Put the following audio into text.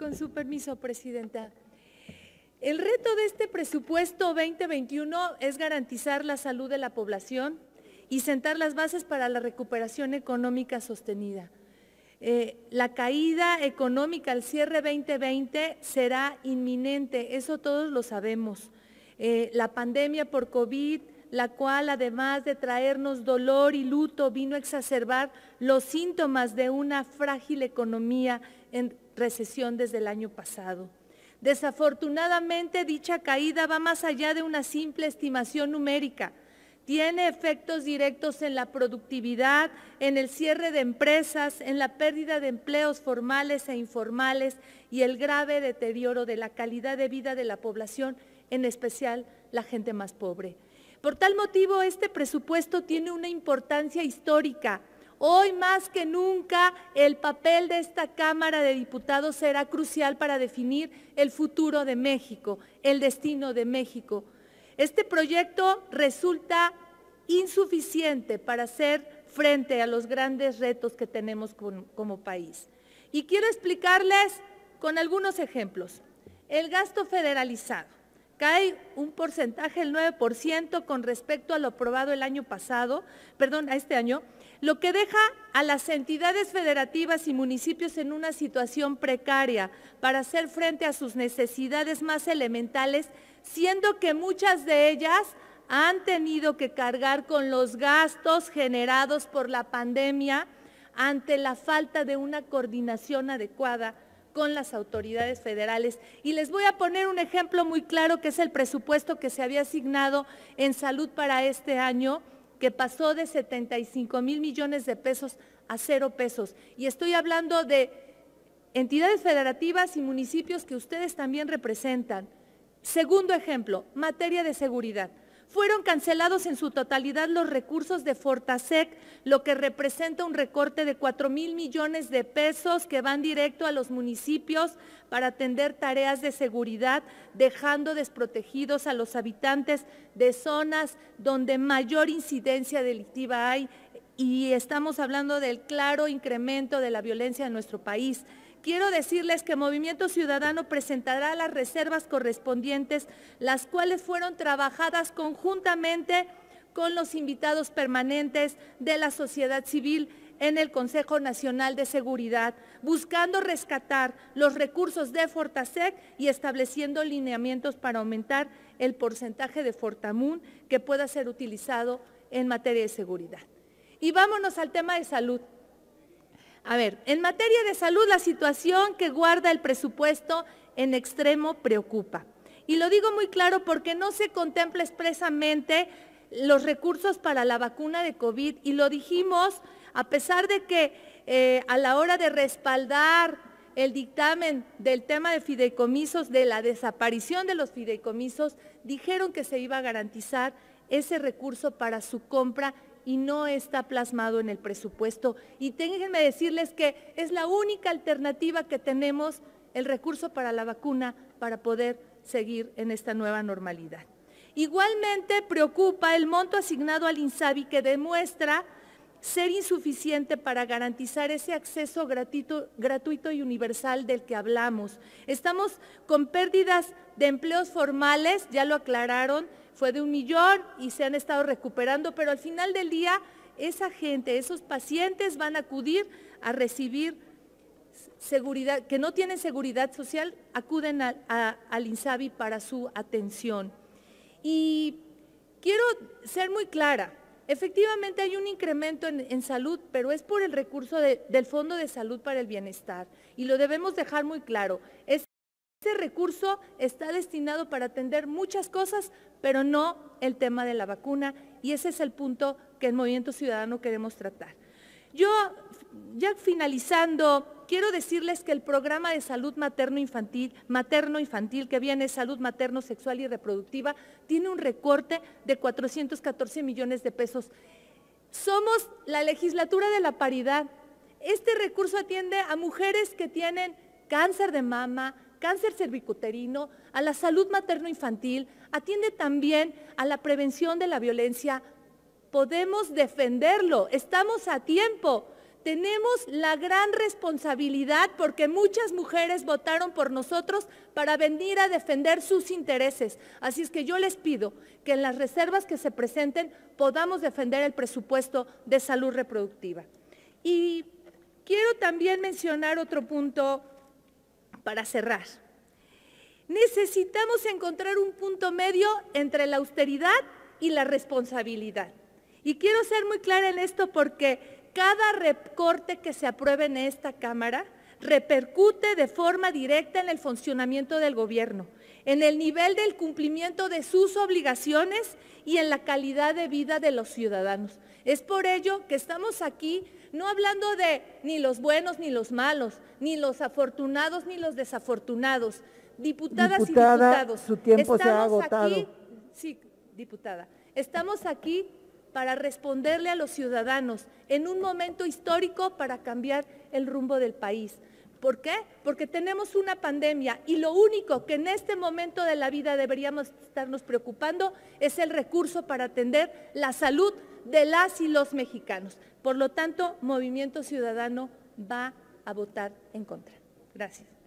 Con su permiso, Presidenta. El reto de este presupuesto 2021 es garantizar la salud de la población y sentar las bases para la recuperación económica sostenida. Eh, la caída económica al cierre 2020 será inminente, eso todos lo sabemos. Eh, la pandemia por COVID, la cual además de traernos dolor y luto, vino a exacerbar los síntomas de una frágil economía en recesión desde el año pasado. Desafortunadamente, dicha caída va más allá de una simple estimación numérica. Tiene efectos directos en la productividad, en el cierre de empresas, en la pérdida de empleos formales e informales y el grave deterioro de la calidad de vida de la población, en especial la gente más pobre. Por tal motivo, este presupuesto tiene una importancia histórica Hoy más que nunca el papel de esta Cámara de Diputados será crucial para definir el futuro de México, el destino de México. Este proyecto resulta insuficiente para hacer frente a los grandes retos que tenemos como país. Y quiero explicarles con algunos ejemplos. El gasto federalizado cae un porcentaje del 9% con respecto a lo aprobado el año pasado, perdón, a este año, lo que deja a las entidades federativas y municipios en una situación precaria para hacer frente a sus necesidades más elementales, siendo que muchas de ellas han tenido que cargar con los gastos generados por la pandemia ante la falta de una coordinación adecuada con las autoridades federales. Y les voy a poner un ejemplo muy claro que es el presupuesto que se había asignado en salud para este año, que pasó de 75 mil millones de pesos a cero pesos. Y estoy hablando de entidades federativas y municipios que ustedes también representan. Segundo ejemplo, materia de seguridad fueron cancelados en su totalidad los recursos de Fortasec, lo que representa un recorte de 4 mil millones de pesos que van directo a los municipios para atender tareas de seguridad, dejando desprotegidos a los habitantes de zonas donde mayor incidencia delictiva hay y estamos hablando del claro incremento de la violencia en nuestro país quiero decirles que Movimiento Ciudadano presentará las reservas correspondientes, las cuales fueron trabajadas conjuntamente con los invitados permanentes de la sociedad civil en el Consejo Nacional de Seguridad, buscando rescatar los recursos de Fortasec y estableciendo lineamientos para aumentar el porcentaje de Fortamún que pueda ser utilizado en materia de seguridad. Y vámonos al tema de salud. A ver, en materia de salud, la situación que guarda el presupuesto en extremo preocupa. Y lo digo muy claro porque no se contempla expresamente los recursos para la vacuna de COVID y lo dijimos a pesar de que eh, a la hora de respaldar el dictamen del tema de fideicomisos, de la desaparición de los fideicomisos, dijeron que se iba a garantizar ese recurso para su compra y no está plasmado en el presupuesto. Y déjenme decirles que es la única alternativa que tenemos el recurso para la vacuna para poder seguir en esta nueva normalidad. Igualmente preocupa el monto asignado al INSABI que demuestra ser insuficiente para garantizar ese acceso gratuito, gratuito, y universal del que hablamos. Estamos con pérdidas de empleos formales, ya lo aclararon, fue de un millón y se han estado recuperando, pero al final del día esa gente, esos pacientes van a acudir a recibir seguridad, que no tienen seguridad social, acuden al INSABI para su atención. Y quiero ser muy clara, efectivamente hay un incremento en, salud, pero es por el recurso del Fondo de Salud para el Bienestar y lo debemos dejar muy claro. Este recurso está destinado para atender muchas cosas, pero no el tema de la vacuna y ese es el punto que el Movimiento Ciudadano queremos tratar. Yo, ya finalizando, quiero decirles que el programa de salud materno-infantil, materno-infantil, que viene salud materno-sexual y reproductiva, tiene un recorte de 414 millones de pesos. Somos la legislatura de la paridad. Este recurso atiende a mujeres que tienen cáncer de mama, cáncer cervicuterino, a la salud materno-infantil, atiende también a la prevención de la violencia. Podemos defenderlo, estamos a tiempo. Tenemos la gran responsabilidad porque muchas mujeres votaron por nosotros para venir a defender sus intereses. Así es que yo les pido que en las reservas que se presenten podamos defender el presupuesto de salud reproductiva. Y quiero también mencionar otro punto para cerrar. Necesitamos encontrar un punto medio entre la austeridad y la responsabilidad. Y quiero ser muy clara en esto porque cada recorte que se apruebe en esta Cámara repercute de forma directa en el funcionamiento del gobierno, en el nivel del cumplimiento de sus obligaciones y en la calidad de vida de los ciudadanos. Es por ello que estamos aquí no hablando de ni los buenos ni los malos, ni los afortunados ni los desafortunados. Diputadas y diputados, su tiempo se ha agotado. sí, diputada, estamos aquí para responderle a los ciudadanos en un momento histórico para cambiar el rumbo del país. ¿Por qué? Porque tenemos una pandemia y lo único que en este momento de la vida deberíamos estarnos preocupando es el recurso para atender la salud de las y los mexicanos. Por lo tanto, Movimiento Ciudadano va a votar en contra. Gracias.